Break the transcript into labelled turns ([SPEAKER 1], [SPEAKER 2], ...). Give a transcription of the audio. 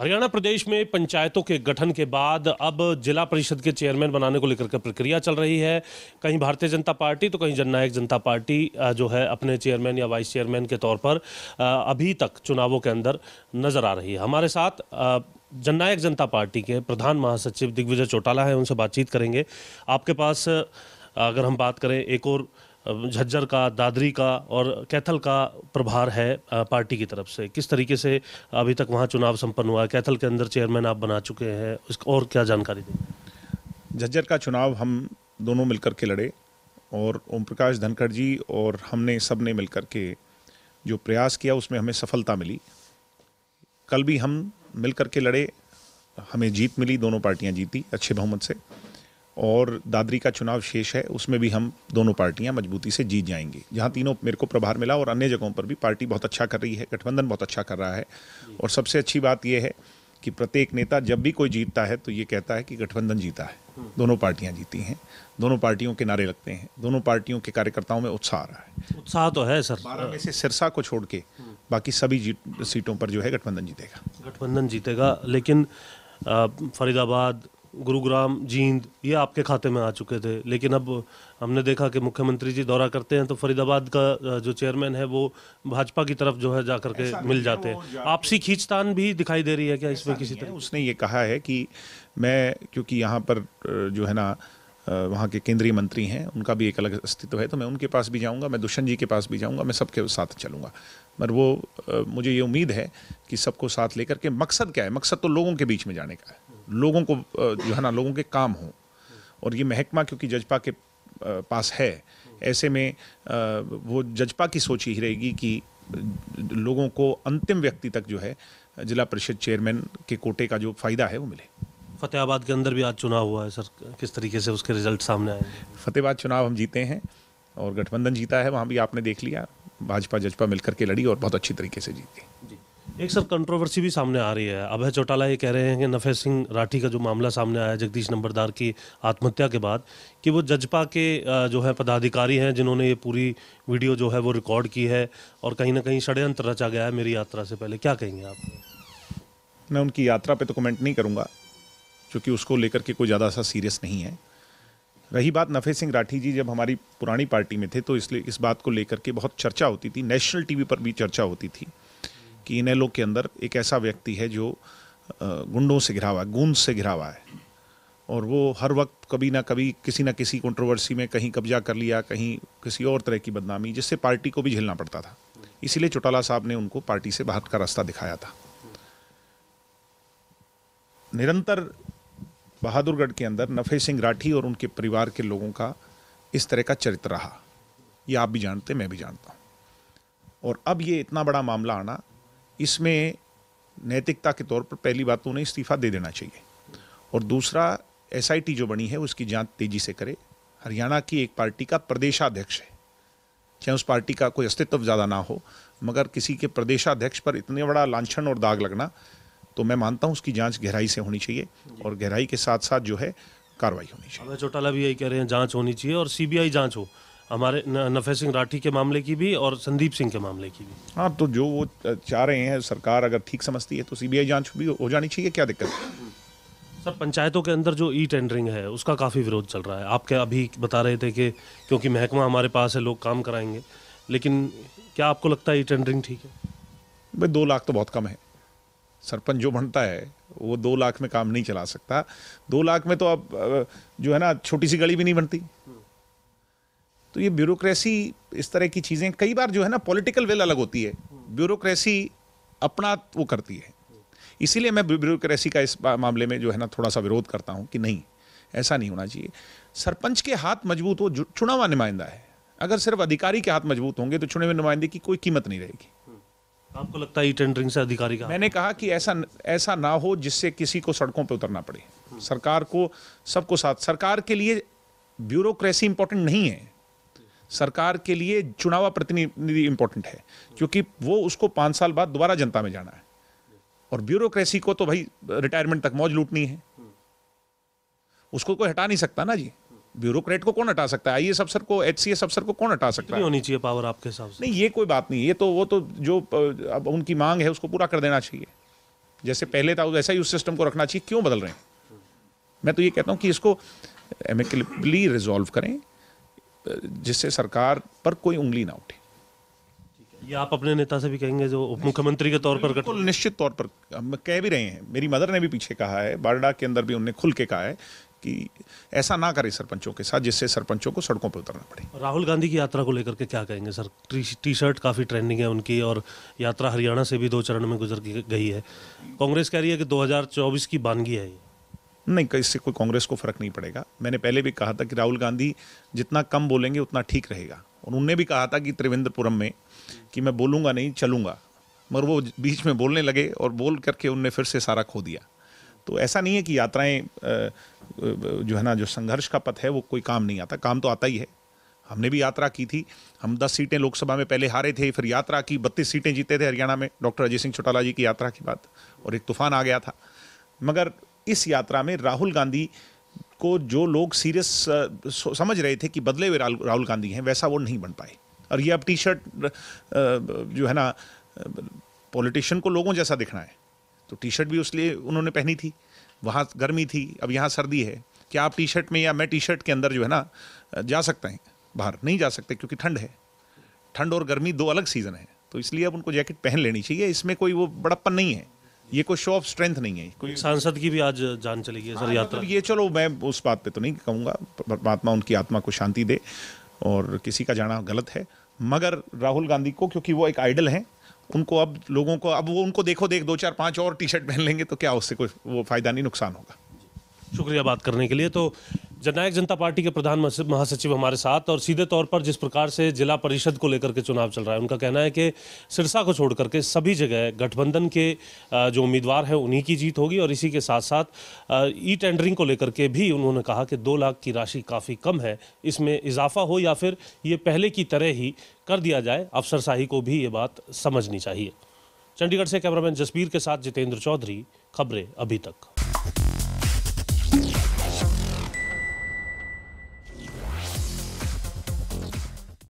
[SPEAKER 1] हरियाणा प्रदेश में पंचायतों के गठन के बाद अब जिला परिषद के चेयरमैन बनाने को लेकर के प्रक्रिया चल रही है कहीं भारतीय जनता पार्टी तो कहीं जननायक जनता पार्टी जो है अपने चेयरमैन या वाइस चेयरमैन के तौर पर अभी तक चुनावों के अंदर नजर आ रही है हमारे साथ जननायक जनता पार्टी के प्रधान महासचिव दिग्विजय चौटाला है उनसे बातचीत करेंगे आपके पास अगर हम बात करें एक और झज्जर का दादरी का और कैथल का प्रभार है पार्टी की तरफ से किस तरीके से अभी तक वहाँ चुनाव संपन्न हुआ है कैथल के अंदर चेयरमैन आप बना चुके हैं उस और क्या जानकारी दें
[SPEAKER 2] झज्जर का चुनाव हम दोनों मिलकर के लड़े और ओम प्रकाश धनखड़ जी और हमने सब ने मिलकर के जो प्रयास किया उसमें हमें सफलता मिली कल भी हम मिल के लड़े हमें जीत मिली दोनों पार्टियां जीती अच्छे बहुमत से और दादरी का चुनाव शेष है उसमें भी हम दोनों पार्टियां मजबूती से जीत जाएंगी जहां तीनों मेरे को प्रभार मिला और अन्य जगहों पर भी पार्टी बहुत अच्छा कर रही है गठबंधन बहुत अच्छा कर रहा है और सबसे अच्छी बात यह है कि प्रत्येक नेता जब भी कोई जीतता है तो ये कहता है कि गठबंधन जीता है हम्म। दोनों पार्टियां जीती हैं दोनों पार्टियों के नारे लगते हैं दोनों पार्टियों के कार्यकर्ताओं में उत्साह आ रहा है उत्साह तो है सर बारह में से सिरसा को छोड़
[SPEAKER 1] के हम्म। बाकी सभी सीटों पर जो है गठबंधन जीतेगा गठबंधन जीतेगा लेकिन फरीदाबाद गुरुग्राम जींद ये आपके खाते में आ चुके थे लेकिन अब हमने देखा कि मुख्यमंत्री जी दौरा करते हैं तो फरीदाबाद का जो चेयरमैन है वो भाजपा की तरफ जो है जा करके मिल जाते हैं आपसी खींचतान भी दिखाई दे रही है क्या इसमें किसी तरह उसने ये
[SPEAKER 2] कहा है कि मैं क्योंकि यहाँ पर जो है ना वहाँ के केंद्रीय मंत्री हैं उनका भी एक अलग अस्तित्व है तो मैं उनके पास भी जाऊँगा मैं दुष्यंत जी के पास भी जाऊँगा मैं सबके साथ चलूँगा मगर वो मुझे ये उम्मीद है कि सबको साथ लेकर के मकसद क्या है मकसद तो लोगों के बीच में जाने का है लोगों को जो है ना लोगों के काम हों और ये महकमा क्योंकि जजपा के पास है ऐसे में वो जजपा की सोच ही रहेगी कि लोगों को अंतिम व्यक्ति तक जो है जिला परिषद चेयरमैन के कोटे का जो फ़ायदा है वो मिले
[SPEAKER 1] फतेहाबाद के अंदर भी आज चुनाव हुआ है सर किस तरीके से उसके रिजल्ट सामने आए
[SPEAKER 2] फतेहाबाद चुनाव हम जीते हैं और गठबंधन जीता है वहाँ भी आपने देख लिया भाजपा जजपा मिलकर के लड़ी और बहुत अच्छी तरीके से जीती
[SPEAKER 1] जी एक सर कंट्रोवर्सी भी सामने आ रही है अभय चौटाला ये कह रहे हैं कि नफे सिंह राठी का जो मामला सामने आया जगदीश नंबरदार की आत्महत्या के बाद कि वो जजपा के जो है पदाधिकारी हैं जिन्होंने ये पूरी वीडियो जो है वो रिकॉर्ड की है और कहीं ना कहीं षडयंत्र रचा गया है मेरी यात्रा से पहले क्या कहेंगे आप
[SPEAKER 2] मैं उनकी यात्रा पर तो कमेंट नहीं करूँगा क्योंकि उसको लेकर के कोई ज़्यादा सा सीरियस नहीं है रही बात नफे सिंह राठी जी जब हमारी पुरानी पार्टी में थे तो इसलिए इस बात को लेकर के बहुत चर्चा होती थी नेशनल टीवी पर भी चर्चा होती थी कि एलो के अंदर एक ऐसा व्यक्ति है जो गुंडों से घिरा हुआ है गूंज से घिरा हुआ है और वो हर वक्त कभी ना कभी किसी ना किसी कंट्रोवर्सी में कहीं कब्जा कर लिया कहीं किसी और तरह की बदनामी जिससे पार्टी को भी झेलना पड़ता था इसीलिए चौटाला साहब ने उनको पार्टी से बाहर का रास्ता दिखाया था निरंतर बहादुरगढ़ के अंदर नफे सिंह राठी और उनके परिवार के लोगों का इस तरह का चरित्र रहा ये आप भी जानते मैं भी जानता हूँ और अब ये इतना बड़ा मामला आना इसमें नैतिकता के तौर पर पहली बात तो उन्हें इस्तीफा दे देना चाहिए और दूसरा एस जो बनी है उसकी जांच तेजी से करे हरियाणा की एक पार्टी का प्रदेशाध्यक्ष है चाहे उस पार्टी का कोई अस्तित्व ज़्यादा ना हो मगर किसी के प्रदेशाध्यक्ष पर इतने बड़ा लाछन और दाग लगना तो मैं मानता हूँ उसकी जांच गहराई से होनी चाहिए और गहराई के साथ साथ जो है कार्रवाई होनी
[SPEAKER 1] चाहिए चौटाला भी यही कह रहे हैं जांच होनी चाहिए और सीबीआई जांच हो हमारे नफे सिंह राठी के मामले की भी और संदीप सिंह के मामले की भी
[SPEAKER 2] हाँ तो जो वो चाह रहे हैं सरकार अगर ठीक समझती है तो सीबीआई जांच भी हो जानी चाहिए क्या दिक्कत
[SPEAKER 1] सर पंचायतों के अंदर जो ई टेंडरिंग है उसका काफ़ी विरोध चल रहा है आप क्या अभी बता रहे थे कि क्योंकि महकमा हमारे पास है लोग काम कराएंगे लेकिन क्या आपको लगता है ई टेंडरिंग ठीक है भाई दो लाख तो बहुत कम है सरपंच जो बनता है वो दो लाख
[SPEAKER 2] में काम नहीं चला सकता दो लाख में तो अब जो है ना छोटी सी गली भी नहीं बनती तो ये ब्यूरोक्रेसी इस तरह की चीज़ें कई बार जो है ना पॉलिटिकल वेल अलग होती है ब्यूरोक्रेसी अपना वो करती है इसीलिए मैं ब्यूरोक्रेसी का इस मामले में जो है ना थोड़ा सा विरोध करता हूँ कि नहीं ऐसा नहीं होना चाहिए सरपंच के हाथ मजबूत हो चुनाव नुमाइंदा है अगर सिर्फ अधिकारी के हाथ मजबूत होंगे तो चुने हुए नुमाइंदे की कोई कीमत नहीं रहेगी आपको लगता है टेंडरिंग से अधिकारी का मैंने कहा कि ऐसा ऐसा ना हो जिससे किसी को सड़कों पर उतरना पड़े सरकार को सबको साथ सरकार के लिए ब्यूरोक्रेसी इंपॉर्टेंट नहीं है सरकार के लिए चुनावा प्रतिनिधि इंपॉर्टेंट है क्योंकि वो उसको पाँच साल बाद दोबारा जनता में जाना है और ब्यूरोक्रेसी को तो भाई रिटायरमेंट तक मौज लूटनी है उसको कोई हटा नहीं सकता ना जी ब्यूरोक्रेट को कौन हटा सकता है आई अफसर को एच अफसर को कौन हटा सकता है होनी चाहिए पावर आपके हिसाब से नहीं ये कोई बात नहीं ये तो वो तो जो अब उनकी मांग है उसको पूरा कर देना चाहिए जैसे पहले था वैसा ही उस सिस्टम को रखना चाहिए क्यों बदल रहे हैं मैं तो ये कहता हूँ कि इसको एमिकली रिजॉल्व करें जिससे सरकार पर कोई उंगली ना उठे
[SPEAKER 1] ये आप अपने नेता से भी कहेंगे जो उप मुख्यमंत्री के तौर पर बिल्कुल
[SPEAKER 2] निश्चित तौर पर हम कह भी रहे हैं मेरी मदर ने भी पीछे कहा है बारडा के अंदर भी उनने खुल के कहा है कि ऐसा ना करें सरपंचों के साथ जिससे सरपंचों को सड़कों पर उतरना
[SPEAKER 1] पड़े राहुल गांधी की यात्रा को लेकर के क्या कहेंगे सर टी शर्ट काफ़ी ट्रेंडिंग है उनकी और यात्रा हरियाणा से भी दो चरण में गुजर गई है कांग्रेस कह रही है कि 2024 की बानगी है ये
[SPEAKER 2] नहीं इससे कोई कांग्रेस को फर्क नहीं पड़ेगा मैंने पहले भी
[SPEAKER 1] कहा था कि राहुल गांधी
[SPEAKER 2] जितना कम बोलेंगे उतना ठीक रहेगा और उनने भी कहा था कि त्रिवेंद्रपुरम में कि मैं बोलूँगा नहीं चलूँगा मगर वो बीच में बोलने लगे और बोल करके उनने फिर से सारा खो दिया तो ऐसा नहीं है कि यात्राएं जो है ना जो संघर्ष का पथ है वो कोई काम नहीं आता काम तो आता ही है हमने भी यात्रा की थी हम दस सीटें लोकसभा में पहले हारे थे फिर यात्रा की बत्तीस सीटें जीते थे हरियाणा में डॉक्टर अजय सिंह चौटाला जी की यात्रा के बाद और एक तूफान आ गया था मगर इस यात्रा में राहुल गांधी को जो लोग सीरियस समझ रहे थे कि बदले हुए राहुल गांधी हैं वैसा वो नहीं बन पाए और ये अब टी शर्ट जो है ना पॉलिटिशियन को लोगों जैसा दिखना है तो टी शर्ट भी उसलिए उन्होंने पहनी थी वहाँ गर्मी थी अब यहाँ सर्दी है क्या आप टी शर्ट में या मैं टी शर्ट के अंदर जो है ना जा सकते हैं बाहर नहीं जा सकते क्योंकि ठंड है ठंड और गर्मी दो अलग सीज़न है तो इसलिए अब उनको जैकेट पहन लेनी चाहिए इसमें कोई वो बड़प्पन नहीं है ये कोई शो ऑफ स्ट्रेंथ नहीं है
[SPEAKER 1] कोई सांसद की भी आज जान चली गई सर यात्रा मतलब
[SPEAKER 2] ये चलो मैं उस बात पे तो नहीं कहूँगा परमात्मा उनकी आत्मा को शांति दे और किसी का जाना गलत है मगर राहुल गांधी को क्योंकि वो एक आइडल हैं उनको अब लोगों को अब वो उनको देखो देख दो चार पाँच और टी शर्ट पहन लेंगे तो क्या उससे कोई वो फ़ायदा नहीं नुकसान होगा
[SPEAKER 1] शुक्रिया बात करने के लिए तो जननायक जनता पार्टी के प्रधान महासचिव हमारे साथ और सीधे तौर पर जिस प्रकार से जिला परिषद को लेकर के चुनाव चल रहा है उनका कहना है कि सिरसा को छोड़ करके सभी जगह गठबंधन के जो उम्मीदवार हैं उन्हीं की जीत होगी और इसी के साथ साथ ई टेंडरिंग को लेकर के भी उन्होंने कहा कि दो लाख की राशि काफ़ी कम है इसमें इजाफा हो या फिर ये पहले की तरह ही कर दिया जाए अफसरशाही को भी ये बात समझनी चाहिए चंडीगढ़ से कैमरामैन जसबीर के साथ जितेंद्र चौधरी खबरें अभी तक